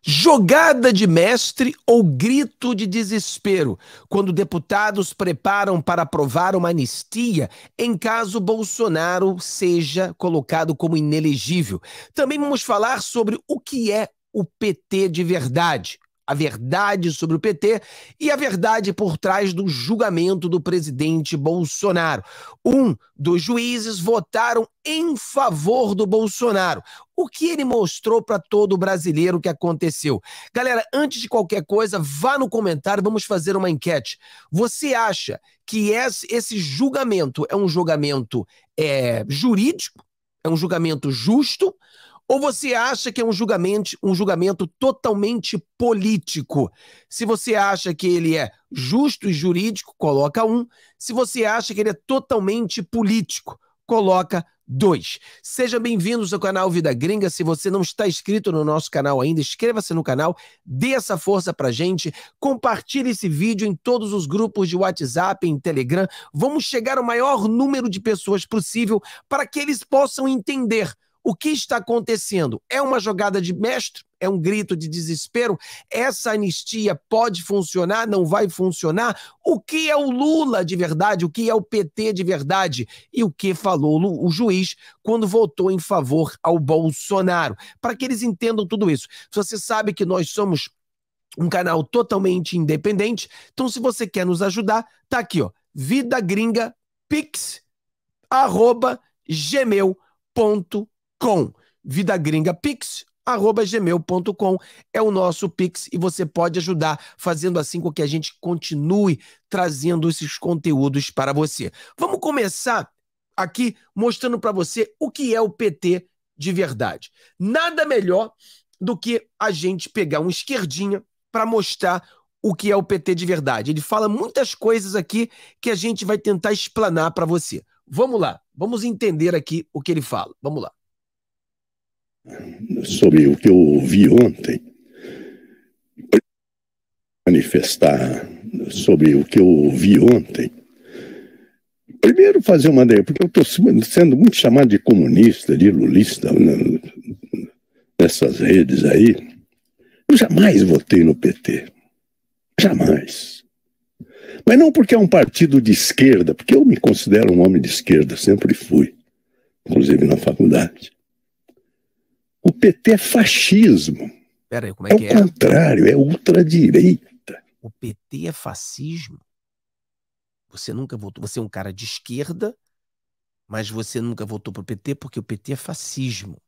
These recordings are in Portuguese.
Jogada de mestre ou grito de desespero quando deputados preparam para aprovar uma anistia em caso Bolsonaro seja colocado como inelegível. Também vamos falar sobre o que é o PT de verdade a verdade sobre o PT e a verdade por trás do julgamento do presidente Bolsonaro. Um dos juízes votaram em favor do Bolsonaro. O que ele mostrou para todo brasileiro que aconteceu? Galera, antes de qualquer coisa, vá no comentário, vamos fazer uma enquete. Você acha que esse julgamento é um julgamento é, jurídico? É um julgamento justo? Ou você acha que é um julgamento, um julgamento totalmente político? Se você acha que ele é justo e jurídico, coloca um. Se você acha que ele é totalmente político, coloca dois. Seja bem-vindos ao canal Vida Gringa. Se você não está inscrito no nosso canal ainda, inscreva-se no canal, dê essa força pra gente, compartilhe esse vídeo em todos os grupos de WhatsApp, em Telegram. Vamos chegar ao maior número de pessoas possível para que eles possam entender o que está acontecendo? É uma jogada de mestre? É um grito de desespero? Essa anistia pode funcionar? Não vai funcionar? O que é o Lula de verdade? O que é o PT de verdade? E o que falou o juiz quando votou em favor ao Bolsonaro? Para que eles entendam tudo isso. Você sabe que nós somos um canal totalmente independente. Então, se você quer nos ajudar, tá aqui, ó. Vida Gringa Pix arroba gmail.com com vidagringapix arroba gmail.com é o nosso Pix e você pode ajudar fazendo assim com que a gente continue trazendo esses conteúdos para você. Vamos começar aqui mostrando para você o que é o PT de verdade. Nada melhor do que a gente pegar um esquerdinha para mostrar o que é o PT de verdade. Ele fala muitas coisas aqui que a gente vai tentar explanar para você. Vamos lá, vamos entender aqui o que ele fala. Vamos lá sobre o que eu ouvi ontem, manifestar sobre o que eu ouvi ontem, primeiro fazer uma ideia porque eu estou sendo muito chamado de comunista, de lulista né, nessas redes aí. Eu jamais votei no PT. Jamais. Mas não porque é um partido de esquerda, porque eu me considero um homem de esquerda, sempre fui, inclusive na faculdade. O PT é fascismo. Peraí, como é, é que é? É o contrário, é ultradireita. O PT é fascismo? Você nunca votou. Você é um cara de esquerda, mas você nunca votou para o PT porque o PT é fascismo.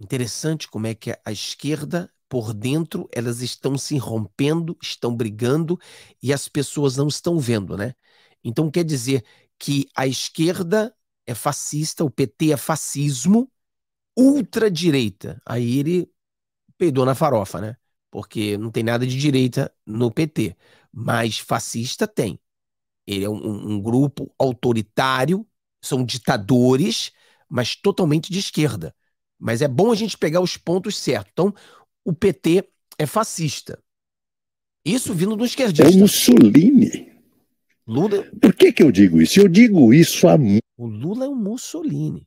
Interessante como é que a esquerda, por dentro, elas estão se rompendo, estão brigando e as pessoas não estão vendo, né? Então quer dizer que a esquerda é fascista, o PT é fascismo, ultradireita. Aí ele peidou na farofa, né? Porque não tem nada de direita no PT. Mas fascista tem. Ele é um, um grupo autoritário, são ditadores, mas totalmente de esquerda. Mas é bom a gente pegar os pontos certos. Então, o PT é fascista. Isso vindo do esquerdista. É o Mussolini. Lula. É Por que, que eu digo isso? Eu digo isso há. O Lula é o Mussolini.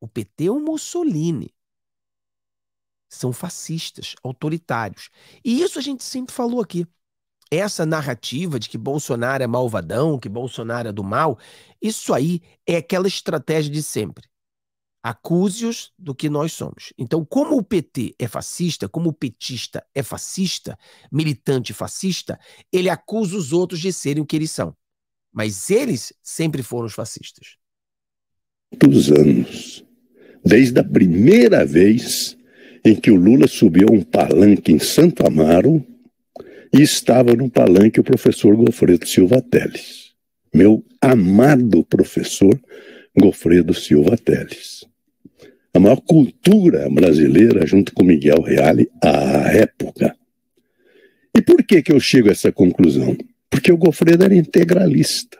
O PT é o Mussolini são fascistas, autoritários. E isso a gente sempre falou aqui. Essa narrativa de que Bolsonaro é malvadão, que Bolsonaro é do mal, isso aí é aquela estratégia de sempre. Acuse-os do que nós somos. Então, como o PT é fascista, como o petista é fascista, militante fascista, ele acusa os outros de serem o que eles são. Mas eles sempre foram os fascistas. Pelos anos desde a primeira vez em que o Lula subiu a um palanque em Santo Amaro e estava no palanque o professor Gofredo Silva Teles, meu amado professor Gofredo Silva Teles. A maior cultura brasileira, junto com Miguel Reale, à época. E por que, que eu chego a essa conclusão? Porque o Gofredo era integralista.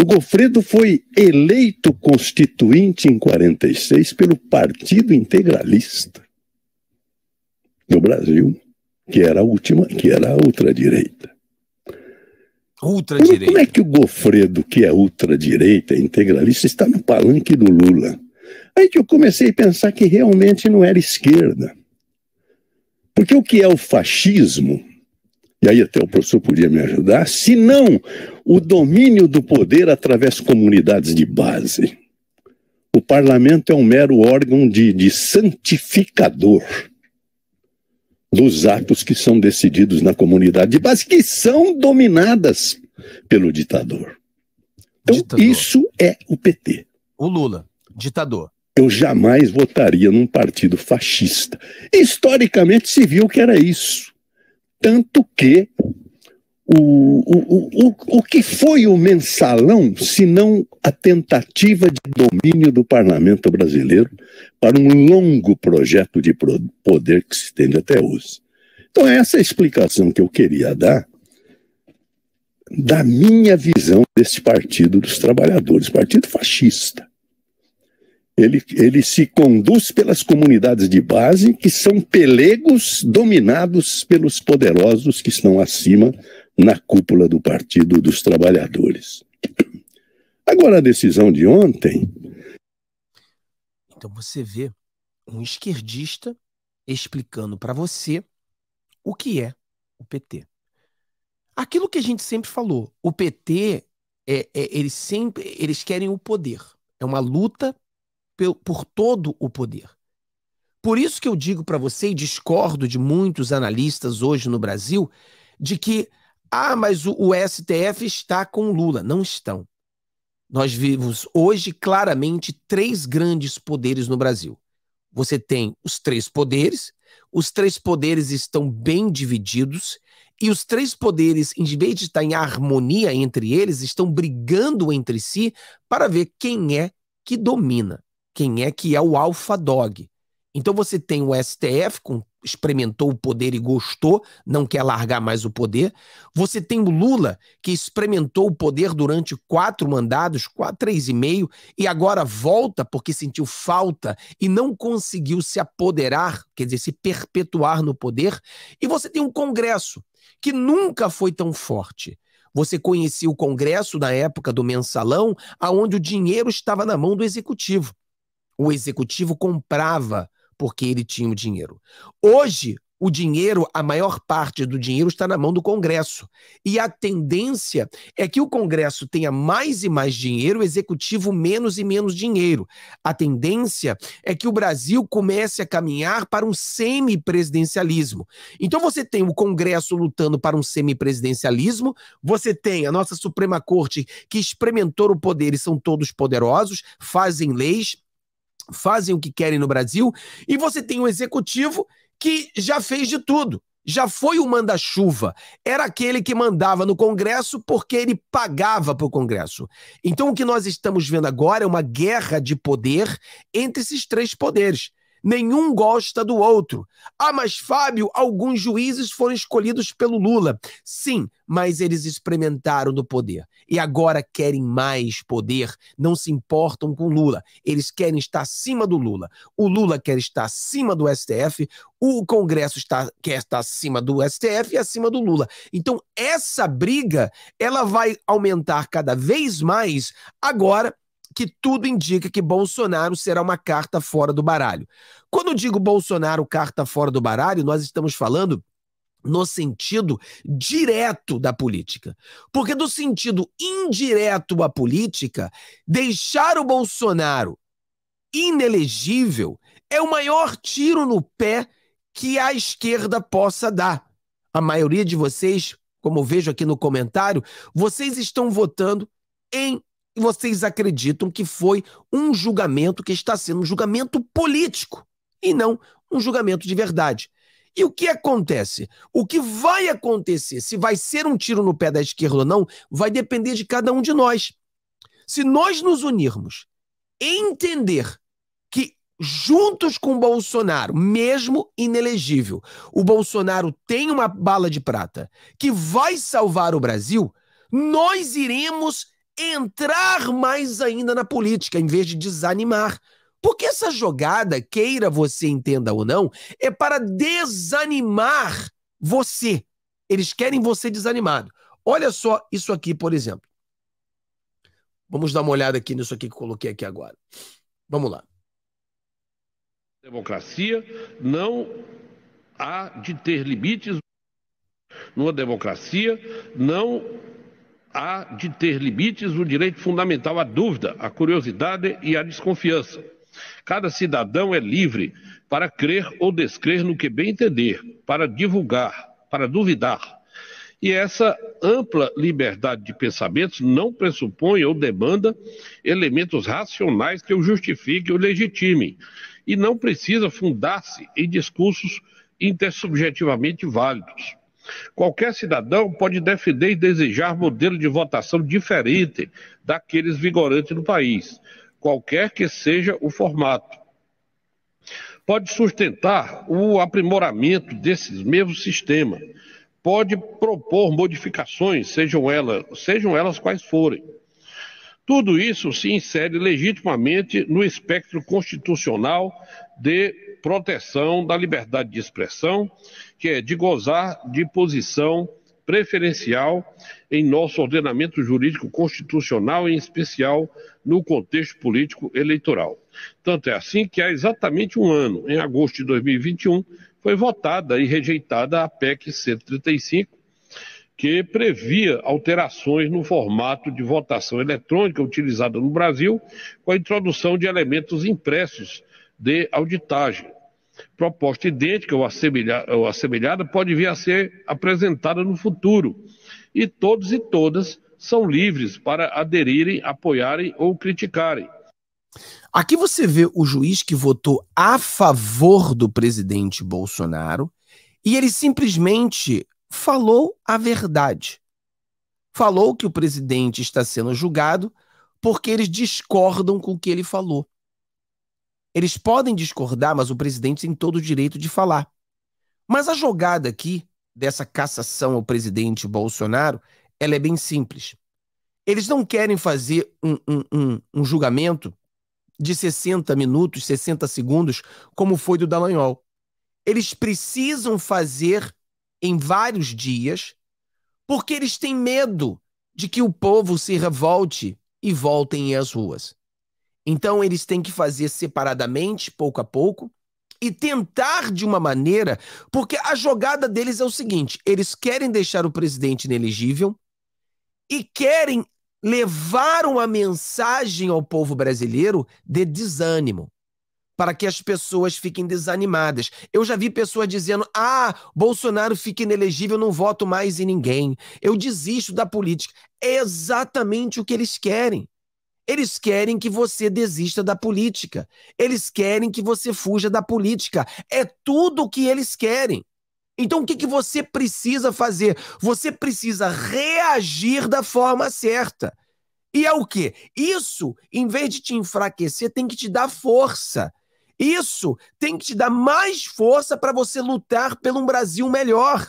O Goffredo foi eleito constituinte em 46 pelo Partido Integralista no Brasil, que era a última, que era a ultradireita. Ultradireita. Como é que o Goffredo, que é ultradireita, é integralista, está no palanque do Lula? Aí é que eu comecei a pensar que realmente não era esquerda. Porque o que é o fascismo e aí até o professor podia me ajudar, se não o domínio do poder através comunidades de base. O parlamento é um mero órgão de, de santificador dos atos que são decididos na comunidade de base, que são dominadas pelo ditador. Então, ditador. isso é o PT. O Lula, ditador. Eu jamais votaria num partido fascista. Historicamente se viu que era isso tanto que o, o, o, o que foi o mensalão, se não a tentativa de domínio do parlamento brasileiro para um longo projeto de poder que se estende até hoje? Então, essa é a explicação que eu queria dar da minha visão desse Partido dos Trabalhadores, partido fascista ele, ele se conduz pelas comunidades de base, que são pelegos dominados pelos poderosos que estão acima na cúpula do Partido dos Trabalhadores. Agora, a decisão de ontem. Então, você vê um esquerdista explicando para você o que é o PT. Aquilo que a gente sempre falou, o PT, é, é, eles sempre eles querem o poder. É uma luta por todo o poder. Por isso que eu digo para você, e discordo de muitos analistas hoje no Brasil, de que, ah, mas o, STF está com Lula. Não estão. Nós vivemos hoje claramente três grandes poderes no Brasil. Você tem os três poderes, os três poderes estão bem divididos, e os três poderes, em vez de estar em harmonia entre eles, estão brigando entre si para ver quem é que domina quem é que é o alfa dog. Então você tem o STF, com, experimentou o poder e gostou, não quer largar mais o poder. Você tem o Lula, que experimentou o poder durante quatro mandados, quatro, três e meio, e agora volta porque sentiu falta e não conseguiu se apoderar, quer dizer, se perpetuar no poder. E você tem um Congresso, que nunca foi tão forte. Você conhecia o Congresso na época do mensalão, aonde o dinheiro estava na mão do executivo. O executivo comprava porque ele tinha o dinheiro. Hoje, o dinheiro, a maior parte do dinheiro está na mão do Congresso. E a tendência é que o Congresso tenha mais e mais dinheiro, o executivo menos e menos dinheiro. A tendência é que o Brasil comece a caminhar para um semipresidencialismo. Então você tem o Congresso lutando para um semipresidencialismo, você tem a nossa Suprema Corte que experimentou o poder e são todos poderosos, fazem leis, fazem o que querem no Brasil, e você tem um executivo que já fez de tudo. Já foi o manda-chuva. Era aquele que mandava no Congresso porque ele pagava para o Congresso. Então, o que nós estamos vendo agora é uma guerra de poder entre esses três poderes. Nenhum gosta do outro. Ah, mas Fábio, alguns juízes foram escolhidos pelo Lula. Sim, mas eles experimentaram do poder e agora querem mais poder, não se importam com Lula. Eles querem estar acima do Lula. O Lula quer estar acima do STF, o Congresso está, quer estar acima do STF e acima do Lula. Então, essa briga, ela vai aumentar cada vez mais agora que tudo indica que Bolsonaro será uma carta fora do baralho. Quando digo Bolsonaro carta fora do baralho, nós estamos falando no sentido direto da política. Porque do sentido indireto à política, deixar o Bolsonaro inelegível é o maior tiro no pé que a esquerda possa dar. A maioria de vocês, como vejo aqui no comentário, vocês estão votando em vocês acreditam que foi um julgamento que está sendo um julgamento político e não um julgamento de verdade. E o que acontece? O que vai acontecer, se vai ser um tiro no pé da esquerda ou não, vai depender de cada um de nós. Se nós nos unirmos, entender que juntos com Bolsonaro, mesmo inelegível, o Bolsonaro tem uma bala de prata que vai salvar o Brasil, nós iremos entrar mais ainda na política, em vez de desanimar. Porque essa jogada, queira você entenda ou não, é para desanimar você. Eles querem você desanimado. Olha só isso aqui, por exemplo. Vamos dar uma olhada aqui nisso aqui que coloquei aqui agora. Vamos lá. Democracia não há de ter limites. Numa democracia não há de ter limites o direito fundamental à dúvida, à curiosidade e à desconfiança. Cada cidadão é livre para crer ou descrer no que bem entender, para divulgar, para duvidar. E essa ampla liberdade de pensamentos não pressupõe ou demanda elementos racionais que o justifiquem ou legitimem, e não precisa fundar-se em discursos intersubjetivamente válidos. Qualquer cidadão pode defender e desejar modelo de votação diferente daqueles vigorantes no país, qualquer que seja o formato. Pode sustentar o aprimoramento desses mesmos sistemas, pode propor modificações, sejam elas, sejam elas quais forem. Tudo isso se insere legitimamente no espectro constitucional de proteção da liberdade de expressão, que é de gozar de posição preferencial em nosso ordenamento jurídico constitucional, em especial no contexto político eleitoral. Tanto é assim que há exatamente um ano, em agosto de 2021, foi votada e rejeitada a PEC 135, que previa alterações no formato de votação eletrônica utilizada no Brasil, com a introdução de elementos impressos de auditagem proposta idêntica ou, assemelha, ou assemelhada pode vir a ser apresentada no futuro. E todos e todas são livres para aderirem, apoiarem ou criticarem. Aqui você vê o juiz que votou a favor do presidente Bolsonaro e ele simplesmente falou a verdade. Falou que o presidente está sendo julgado porque eles discordam com o que ele falou. Eles podem discordar, mas o presidente tem todo o direito de falar. Mas a jogada aqui dessa cassação ao presidente Bolsonaro, ela é bem simples. Eles não querem fazer um, um, um, um julgamento de 60 minutos, 60 segundos, como foi do Dallagnol. Eles precisam fazer em vários dias, porque eles têm medo de que o povo se revolte e voltem às ruas. Então, eles têm que fazer separadamente, pouco a pouco, e tentar de uma maneira, porque a jogada deles é o seguinte: eles querem deixar o presidente inelegível e querem levar uma mensagem ao povo brasileiro de desânimo, para que as pessoas fiquem desanimadas. Eu já vi pessoas dizendo: ah, Bolsonaro fica inelegível, não voto mais em ninguém, eu desisto da política. É exatamente o que eles querem. Eles querem que você desista da política. Eles querem que você fuja da política. É tudo o que eles querem. Então, o que, que você precisa fazer? Você precisa reagir da forma certa. E é o quê? Isso, em vez de te enfraquecer, tem que te dar força. Isso tem que te dar mais força para você lutar pelo um Brasil melhor.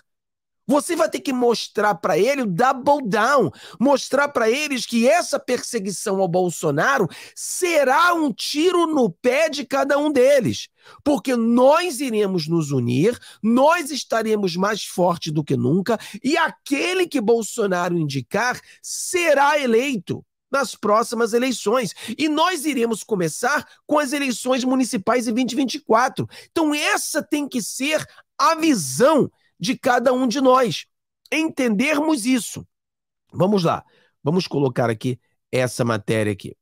Você vai ter que mostrar para ele o double down, mostrar para eles que essa perseguição ao Bolsonaro será um tiro no pé de cada um deles, porque nós iremos nos unir, nós estaremos mais fortes do que nunca e aquele que Bolsonaro indicar será eleito nas próximas eleições. E nós iremos começar com as eleições municipais em 2024. Então, essa tem que ser a visão de cada um de nós. Entendermos isso. Vamos lá. Vamos colocar aqui essa matéria aqui.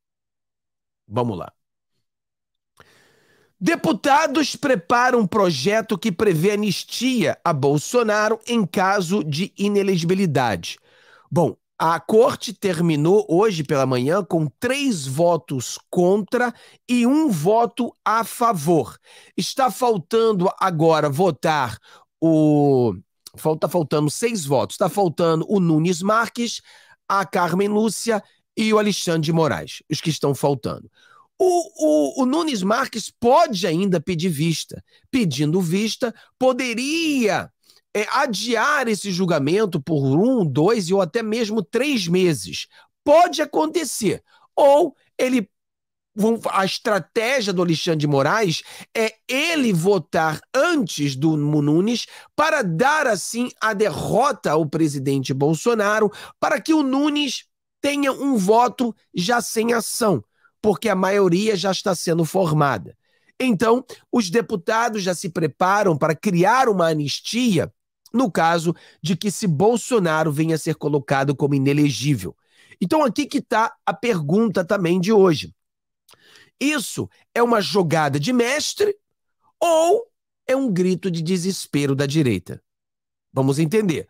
Vamos lá. Deputados preparam um projeto que prevê anistia a Bolsonaro em caso de inelegibilidade. Bom, a corte terminou hoje pela manhã com três votos contra e um voto a favor. Está faltando agora votar o. falta tá faltando seis votos. Está faltando o Nunes Marques, a Carmen Lúcia e o Alexandre de Moraes, os que estão faltando. O, o, o, Nunes Marques pode ainda pedir vista. Pedindo vista, poderia é, adiar esse julgamento por um, dois ou até mesmo três meses. Pode acontecer. Ou ele a estratégia do Alexandre de Moraes é ele votar antes do Nunes para dar assim a derrota ao presidente Bolsonaro, para que o Nunes tenha um voto já sem ação, porque a maioria já está sendo formada. Então, os deputados já se preparam para criar uma anistia no caso de que se Bolsonaro venha a ser colocado como inelegível. Então, aqui que está a pergunta também de hoje. Isso é uma jogada de mestre ou é um grito de desespero da direita? Vamos entender.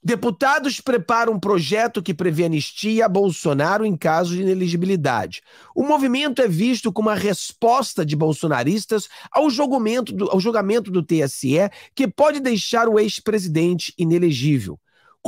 Deputados preparam um projeto que prevê anistia a Bolsonaro em caso de ineligibilidade. O movimento é visto como uma resposta de bolsonaristas ao julgamento do, ao julgamento do TSE, que pode deixar o ex-presidente inelegível.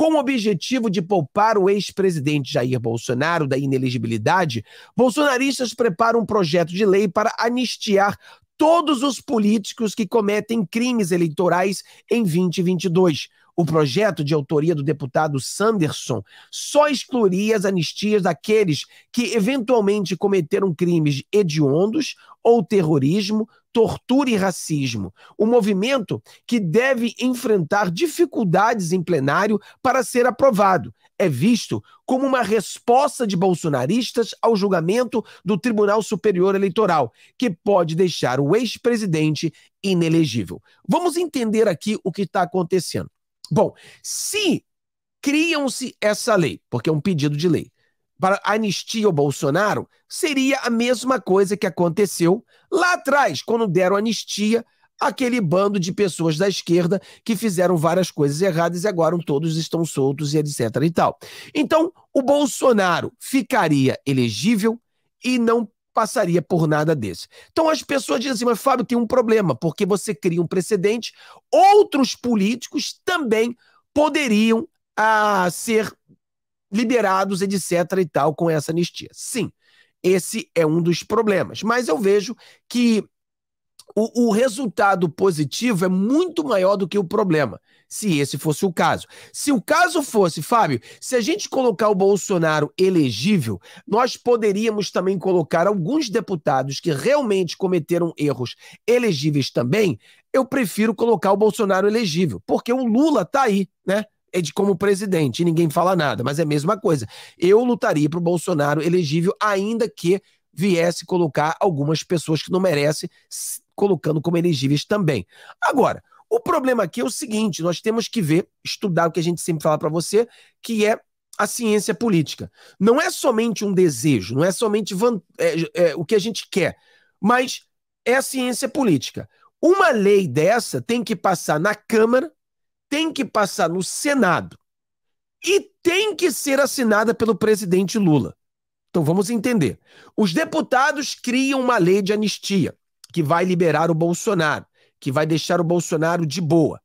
Com o objetivo de poupar o ex-presidente Jair Bolsonaro da inelegibilidade, bolsonaristas preparam um projeto de lei para anistiar todos os políticos que cometem crimes eleitorais em 2022. O projeto de autoria do deputado Sanderson só excluiria as anistias daqueles que eventualmente cometeram crimes hediondos ou terrorismo, tortura e racismo. Um movimento que deve enfrentar dificuldades em plenário para ser aprovado. É visto como uma resposta de bolsonaristas ao julgamento do Tribunal Superior Eleitoral, que pode deixar o ex-presidente inelegível. Vamos entender aqui o que está acontecendo. Bom, se criam-se essa lei, porque é um pedido de lei, para anistia o Bolsonaro seria a mesma coisa que aconteceu lá atrás, quando deram anistia aquele bando de pessoas da esquerda que fizeram várias coisas erradas e agora todos estão soltos e etc e tal. Então, o Bolsonaro ficaria elegível e não passaria por nada desse. Então as pessoas dizem assim, mas Fábio, tem um problema, porque você cria um precedente, outros políticos também poderiam a ah, ser liberados, etc. e tal, com essa anistia. Sim, esse é um dos problemas. Mas eu vejo que o, o, resultado positivo é muito maior do que o problema, se esse fosse o caso. Se o caso fosse, Fábio, se a gente colocar o Bolsonaro elegível, nós poderíamos também colocar alguns deputados que realmente cometeram erros elegíveis também. Eu prefiro colocar o Bolsonaro elegível, porque o Lula tá aí, né? é de como presidente, ninguém fala nada, mas é a mesma coisa. Eu lutaria para o Bolsonaro elegível, ainda que viesse colocar algumas pessoas que não merece, colocando como elegíveis também. Agora, o problema aqui é o seguinte: nós temos que ver, estudar o que a gente sempre fala para você, que é a ciência política. Não é somente um desejo, não é somente é, é, o que a gente quer, mas é a ciência política. Uma lei dessa tem que passar na Câmara, tem que passar no Senado e tem que ser assinada pelo presidente Lula. Então vamos entender. Os deputados criam uma lei de anistia que vai liberar o Bolsonaro, que vai deixar o Bolsonaro de boa.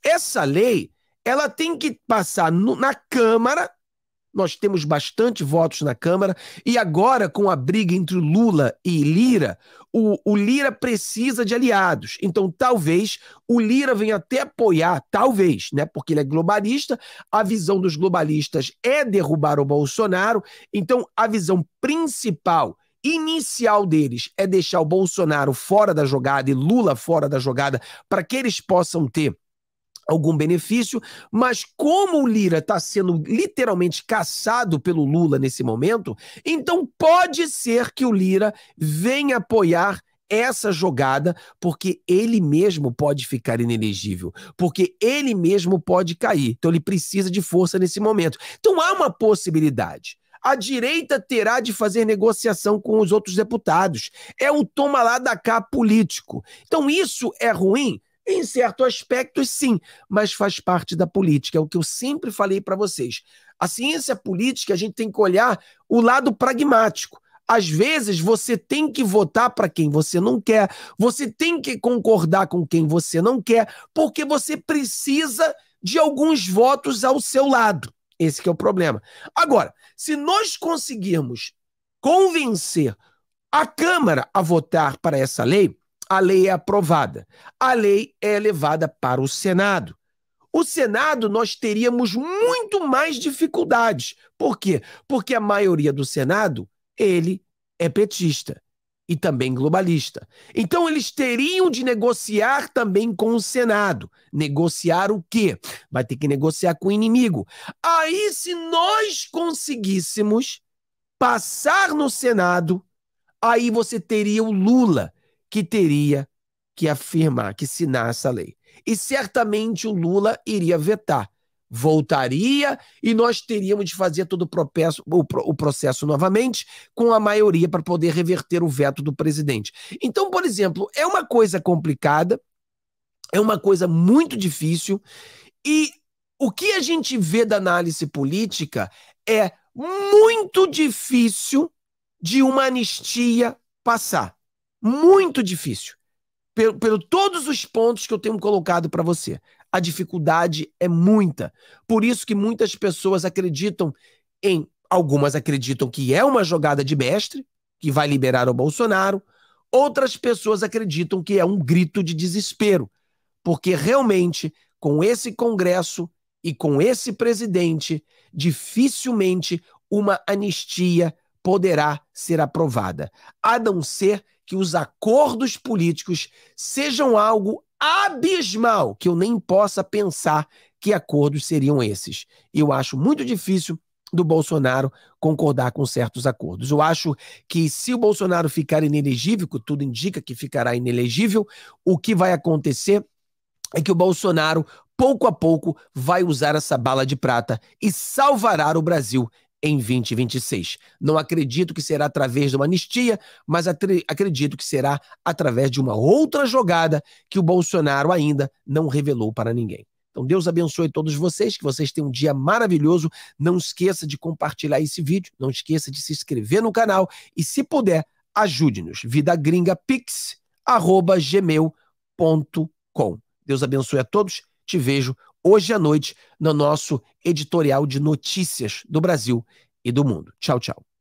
Essa lei, ela tem que passar no, na Câmara nós temos bastante votos na Câmara, e agora, com a briga entre Lula e Lira, o, o Lira precisa de aliados. Então, talvez o Lira venha até apoiar, talvez, né? Porque ele é globalista, a visão dos globalistas é derrubar o Bolsonaro. Então, a visão principal inicial deles é deixar o Bolsonaro fora da jogada e Lula fora da jogada para que eles possam ter algum benefício, mas como o Lira está sendo literalmente caçado pelo Lula nesse momento, então pode ser que o Lira venha apoiar essa jogada, porque ele mesmo pode ficar inelegível, porque ele mesmo pode cair. Então ele precisa de força nesse momento. Então há uma possibilidade a direita terá de fazer negociação com os outros deputados. É um toma lá da cá político. Então isso é ruim? Em certo aspecto, sim, mas faz parte da política. É o que eu sempre falei para vocês. A ciência política, a gente tem que olhar o lado pragmático. Às vezes você tem que votar para quem você não quer, você tem que concordar com quem você não quer, porque você precisa de alguns votos ao seu lado. Esse é o problema. Agora, se nós conseguirmos convencer a Câmara a votar para essa lei, a lei é aprovada. A lei é levada para o Senado. O Senado nós teríamos muito mais dificuldades. Por quê? Porque a maioria do Senado, ele é petista e também globalista. Então eles teriam de negociar também com o Senado. Negociar o quê? Vai ter que negociar com o inimigo. Aí se nós conseguíssemos passar no Senado, aí você teria o Lula que teria que afirmar, que assinar essa lei. E certamente o Lula iria vetar, voltaria e nós teríamos de fazer todo o, processo, o, o processo novamente com a maioria para poder reverter o veto do presidente. Então, por exemplo, é uma coisa complicada, é uma coisa muito difícil e o que a gente vê da análise política é muito difícil de uma anistia passar. Muito difícil. Pelo, pelo todos os pontos que eu tenho colocado para você. A dificuldade é muita. Por isso que muitas pessoas acreditam em. Algumas acreditam que é uma jogada de mestre, que vai liberar o Bolsonaro. Outras pessoas acreditam que é um grito de desespero, porque realmente, com esse Congresso e com esse presidente, dificilmente uma anistia poderá ser aprovada, a não ser que os acordos políticos sejam algo abismal que eu nem possa pensar que acordos seriam esses. Eu acho muito difícil do Bolsonaro concordar com certos acordos. Eu acho que se o Bolsonaro ficar inelegível, tudo indica que ficará inelegível, o que vai acontecer é que o Bolsonaro pouco a pouco vai usar essa bala de prata e salvará o Brasil em 2026. Não acredito que será através de uma anistia, mas acredito que será através de uma outra jogada que o Bolsonaro ainda não revelou para ninguém. Então, Deus abençoe todos vocês, que vocês tenham um dia maravilhoso. Não esqueça de compartilhar esse vídeo, não esqueça de se inscrever no canal e, se puder, ajude-nos. Vidagringapix.gmail.com Deus abençoe a todos. Te vejo hoje à noite no nosso editorial de notícias do Brasil e do mundo. Tchau, tchau.